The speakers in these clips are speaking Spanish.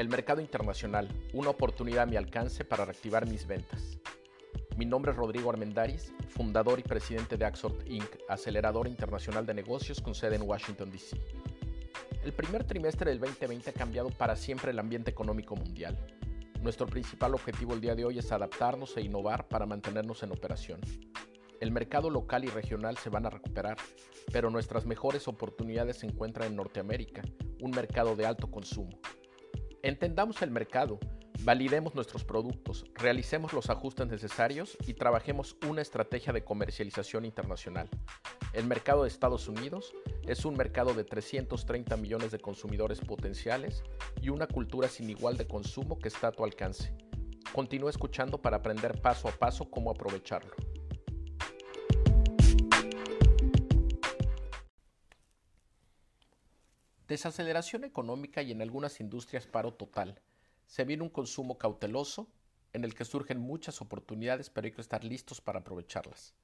El mercado internacional, una oportunidad a mi alcance para reactivar mis ventas. Mi nombre es Rodrigo Armendaris, fundador y presidente de Axort Inc., acelerador internacional de negocios con sede en Washington, D.C. El primer trimestre del 2020 ha cambiado para siempre el ambiente económico mundial. Nuestro principal objetivo el día de hoy es adaptarnos e innovar para mantenernos en operación. El mercado local y regional se van a recuperar, pero nuestras mejores oportunidades se encuentran en Norteamérica, un mercado de alto consumo, Entendamos el mercado, validemos nuestros productos, realicemos los ajustes necesarios y trabajemos una estrategia de comercialización internacional. El mercado de Estados Unidos es un mercado de 330 millones de consumidores potenciales y una cultura sin igual de consumo que está a tu alcance. Continúa escuchando para aprender paso a paso cómo aprovecharlo. Desaceleración económica y en algunas industrias paro total. Se viene un consumo cauteloso en el que surgen muchas oportunidades, pero hay que estar listos para aprovecharlas.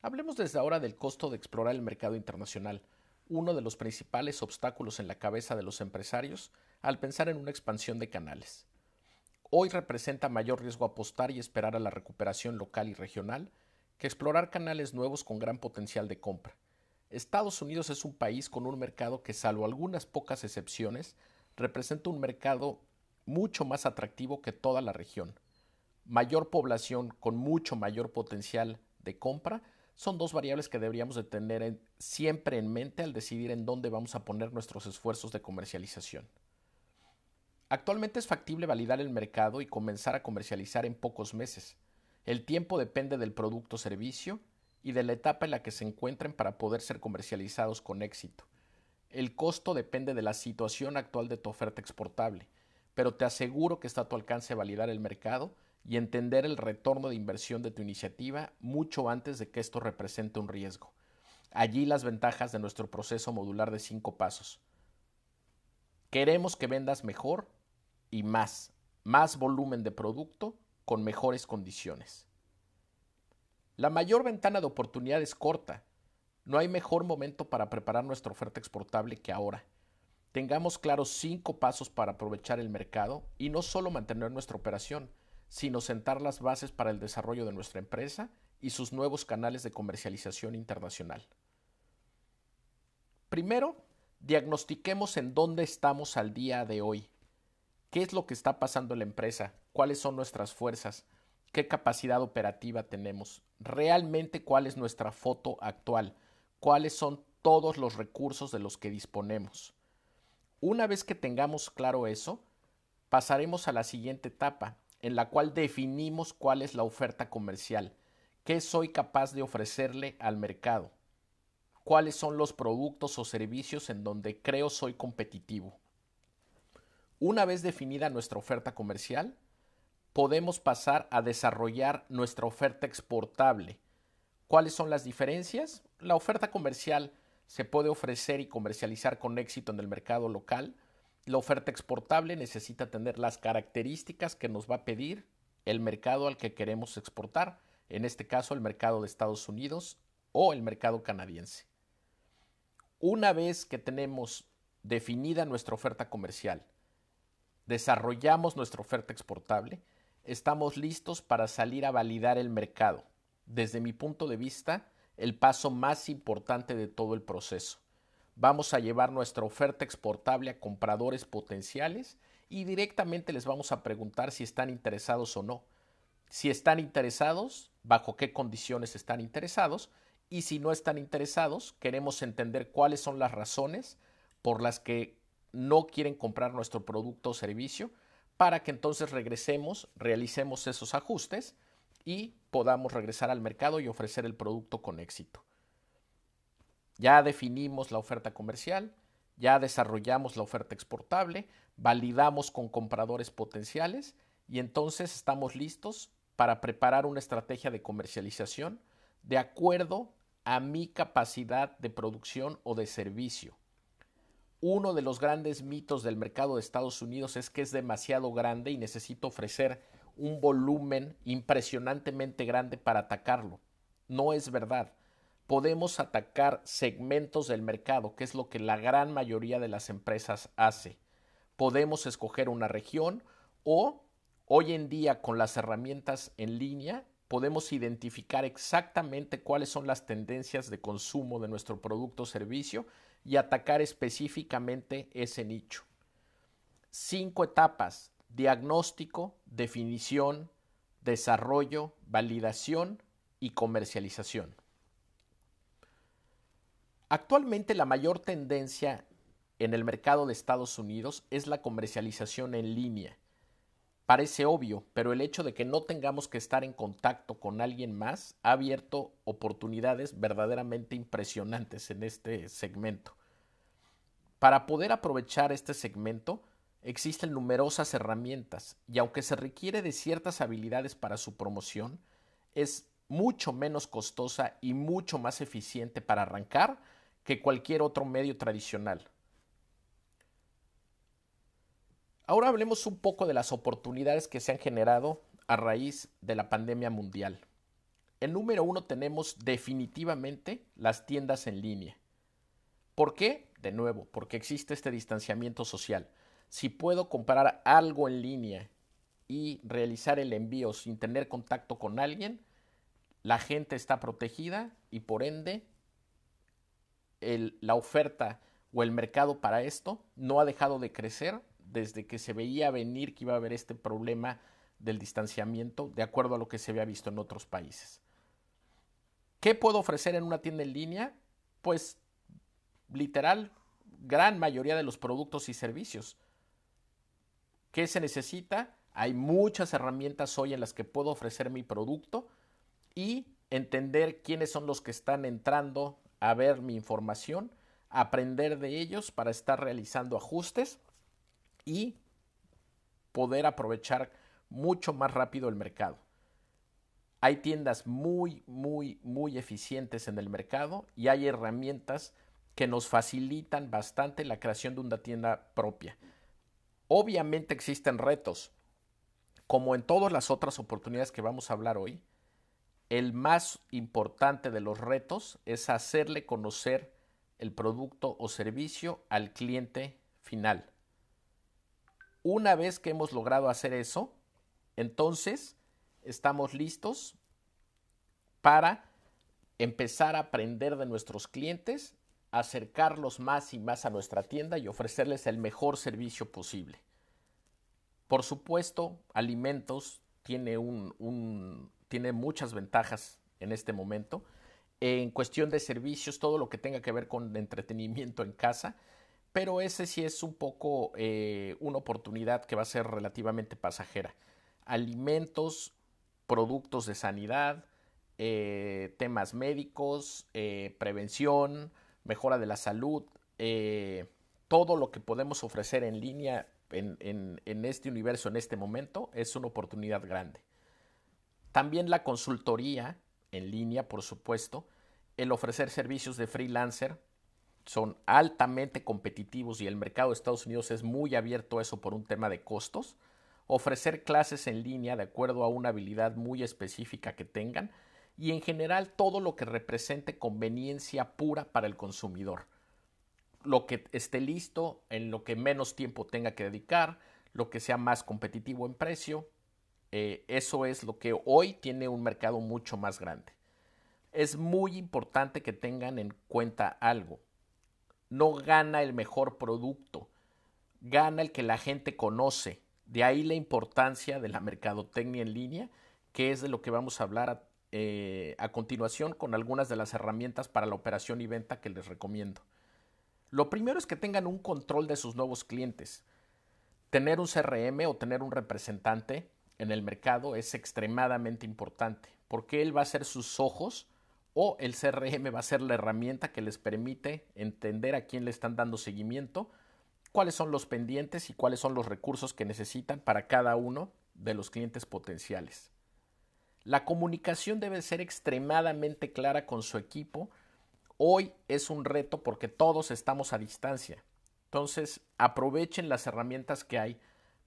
Hablemos desde ahora del costo de explorar el mercado internacional, uno de los principales obstáculos en la cabeza de los empresarios al pensar en una expansión de canales. Hoy representa mayor riesgo apostar y esperar a la recuperación local y regional que explorar canales nuevos con gran potencial de compra. Estados Unidos es un país con un mercado que, salvo algunas pocas excepciones, representa un mercado mucho más atractivo que toda la región. Mayor población con mucho mayor potencial de compra son dos variables que deberíamos de tener siempre en mente al decidir en dónde vamos a poner nuestros esfuerzos de comercialización. Actualmente es factible validar el mercado y comenzar a comercializar en pocos meses. El tiempo depende del producto o servicio y de la etapa en la que se encuentren para poder ser comercializados con éxito. El costo depende de la situación actual de tu oferta exportable, pero te aseguro que está a tu alcance validar el mercado y entender el retorno de inversión de tu iniciativa mucho antes de que esto represente un riesgo. Allí las ventajas de nuestro proceso modular de cinco pasos. Queremos que vendas mejor y más, más volumen de producto con mejores condiciones. La mayor ventana de oportunidad es corta. No hay mejor momento para preparar nuestra oferta exportable que ahora. Tengamos claros cinco pasos para aprovechar el mercado y no solo mantener nuestra operación, sino sentar las bases para el desarrollo de nuestra empresa y sus nuevos canales de comercialización internacional. Primero, diagnostiquemos en dónde estamos al día de hoy. ¿Qué es lo que está pasando en la empresa? ¿Cuáles son nuestras fuerzas? qué capacidad operativa tenemos, realmente cuál es nuestra foto actual, cuáles son todos los recursos de los que disponemos. Una vez que tengamos claro eso, pasaremos a la siguiente etapa, en la cual definimos cuál es la oferta comercial, qué soy capaz de ofrecerle al mercado, cuáles son los productos o servicios en donde creo soy competitivo. Una vez definida nuestra oferta comercial, podemos pasar a desarrollar nuestra oferta exportable. ¿Cuáles son las diferencias? La oferta comercial se puede ofrecer y comercializar con éxito en el mercado local. La oferta exportable necesita tener las características que nos va a pedir el mercado al que queremos exportar, en este caso el mercado de Estados Unidos o el mercado canadiense. Una vez que tenemos definida nuestra oferta comercial, desarrollamos nuestra oferta exportable, estamos listos para salir a validar el mercado. Desde mi punto de vista, el paso más importante de todo el proceso. Vamos a llevar nuestra oferta exportable a compradores potenciales y directamente les vamos a preguntar si están interesados o no. Si están interesados, bajo qué condiciones están interesados y si no están interesados, queremos entender cuáles son las razones por las que no quieren comprar nuestro producto o servicio para que entonces regresemos, realicemos esos ajustes y podamos regresar al mercado y ofrecer el producto con éxito. Ya definimos la oferta comercial, ya desarrollamos la oferta exportable, validamos con compradores potenciales y entonces estamos listos para preparar una estrategia de comercialización de acuerdo a mi capacidad de producción o de servicio. Uno de los grandes mitos del mercado de Estados Unidos es que es demasiado grande y necesita ofrecer un volumen impresionantemente grande para atacarlo. No es verdad. Podemos atacar segmentos del mercado, que es lo que la gran mayoría de las empresas hace. Podemos escoger una región o, hoy en día, con las herramientas en línea, podemos identificar exactamente cuáles son las tendencias de consumo de nuestro producto o servicio y atacar específicamente ese nicho. Cinco etapas, diagnóstico, definición, desarrollo, validación y comercialización. Actualmente la mayor tendencia en el mercado de Estados Unidos es la comercialización en línea, Parece obvio, pero el hecho de que no tengamos que estar en contacto con alguien más ha abierto oportunidades verdaderamente impresionantes en este segmento. Para poder aprovechar este segmento, existen numerosas herramientas y aunque se requiere de ciertas habilidades para su promoción, es mucho menos costosa y mucho más eficiente para arrancar que cualquier otro medio tradicional. Ahora hablemos un poco de las oportunidades que se han generado a raíz de la pandemia mundial. En número uno tenemos definitivamente las tiendas en línea. ¿Por qué? De nuevo, porque existe este distanciamiento social. Si puedo comprar algo en línea y realizar el envío sin tener contacto con alguien, la gente está protegida y por ende la oferta o el mercado para esto no ha dejado de crecer desde que se veía venir que iba a haber este problema del distanciamiento, de acuerdo a lo que se había visto en otros países. ¿Qué puedo ofrecer en una tienda en línea? Pues literal, gran mayoría de los productos y servicios. ¿Qué se necesita? Hay muchas herramientas hoy en las que puedo ofrecer mi producto y entender quiénes son los que están entrando a ver mi información, aprender de ellos para estar realizando ajustes y poder aprovechar mucho más rápido el mercado. Hay tiendas muy, muy, muy eficientes en el mercado y hay herramientas que nos facilitan bastante la creación de una tienda propia. Obviamente existen retos. Como en todas las otras oportunidades que vamos a hablar hoy, el más importante de los retos es hacerle conocer el producto o servicio al cliente final. Una vez que hemos logrado hacer eso, entonces estamos listos para empezar a aprender de nuestros clientes, acercarlos más y más a nuestra tienda y ofrecerles el mejor servicio posible. Por supuesto, alimentos tiene, tiene muchas ventajas en este momento. En cuestión de servicios, todo lo que tenga que ver con entretenimiento en casa, pero ese sí es un poco eh, una oportunidad que va a ser relativamente pasajera. Alimentos, productos de sanidad, eh, temas médicos, eh, prevención, mejora de la salud, todo lo que podemos ofrecer en línea en este universo en este momento es una oportunidad grande. También la consultoría en línea, por supuesto, el ofrecer servicios de freelancer son altamente competitivos y el mercado de Estados Unidos es muy abierto a eso por un tema de costos, ofrecer clases en línea de acuerdo a una habilidad muy específica que tengan y en general todo lo que represente conveniencia pura para el consumidor. Lo que esté listo, en lo que menos tiempo tenga que dedicar, lo que sea más competitivo en precio, eh, eso es lo que hoy tiene un mercado mucho más grande. Es muy importante que tengan en cuenta algo no gana el mejor producto, gana el que la gente conoce. De ahí la importancia de la mercadotecnia en línea, que es de lo que vamos a hablar eh, a, continuación con algunas de las herramientas para la operación y venta que les recomiendo. Lo primero es que tengan un control de sus nuevos clientes. Tener un CRM o tener un representante en el mercado es extremadamente importante, porque él va a ser sus ojos o el CRM va a ser la herramienta que les permite entender a quién le están dando seguimiento, cuáles son los pendientes y cuáles son los recursos que necesitan para cada uno de los clientes potenciales. La comunicación debe ser extremadamente clara con su equipo. Hoy es un reto porque todos estamos a distancia. Entonces, aprovechen las herramientas que hay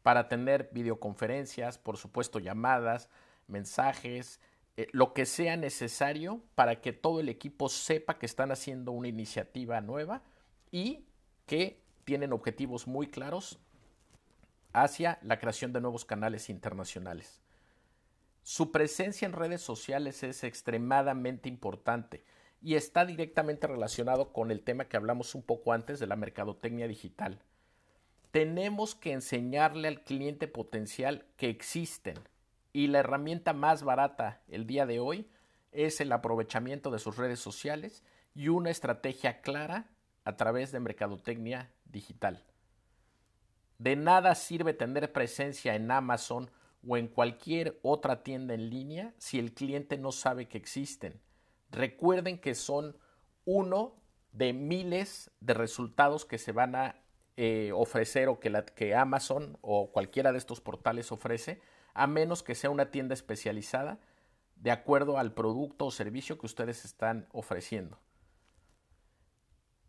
para tener videoconferencias, por supuesto llamadas, mensajes, eh, lo que sea necesario para que todo el equipo sepa que están haciendo una iniciativa nueva y que tienen objetivos muy claros hacia la creación de nuevos canales internacionales. Su presencia en redes sociales es extremadamente importante y está directamente relacionado con el tema que hablamos un poco antes de la mercadotecnia digital. Tenemos que enseñarle al cliente potencial que existen, y la herramienta más barata el día de hoy es el aprovechamiento de sus redes sociales y una estrategia clara a través de mercadotecnia digital. De nada sirve tener presencia en Amazon o en cualquier otra tienda en línea si el cliente no sabe que existen. Recuerden que son uno de miles de resultados que se van a eh, ofrecer o que, la, que Amazon o cualquiera de estos portales ofrece, a menos que sea una tienda especializada de acuerdo al producto o servicio que ustedes están ofreciendo.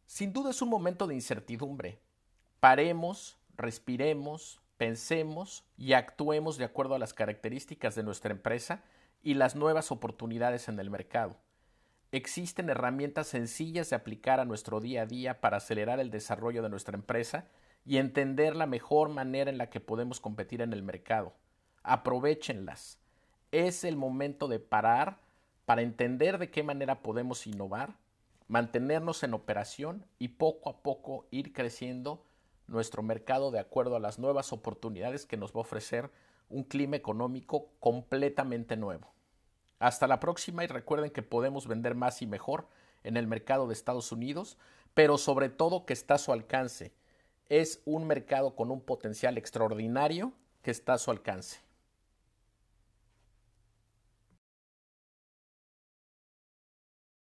Sin duda es un momento de incertidumbre. Paremos, respiremos, pensemos y actuemos de acuerdo a las características de nuestra empresa y las nuevas oportunidades en el mercado. Existen herramientas sencillas de aplicar a nuestro día a día para acelerar el desarrollo de nuestra empresa y entender la mejor manera en la que podemos competir en el mercado. Aprovechenlas. Es el momento de parar para entender de qué manera podemos innovar, mantenernos en operación y poco a poco ir creciendo nuestro mercado de acuerdo a las nuevas oportunidades que nos va a ofrecer un clima económico completamente nuevo. Hasta la próxima y recuerden que podemos vender más y mejor en el mercado de Estados Unidos, pero sobre todo que está a su alcance. Es un mercado con un potencial extraordinario que está a su alcance.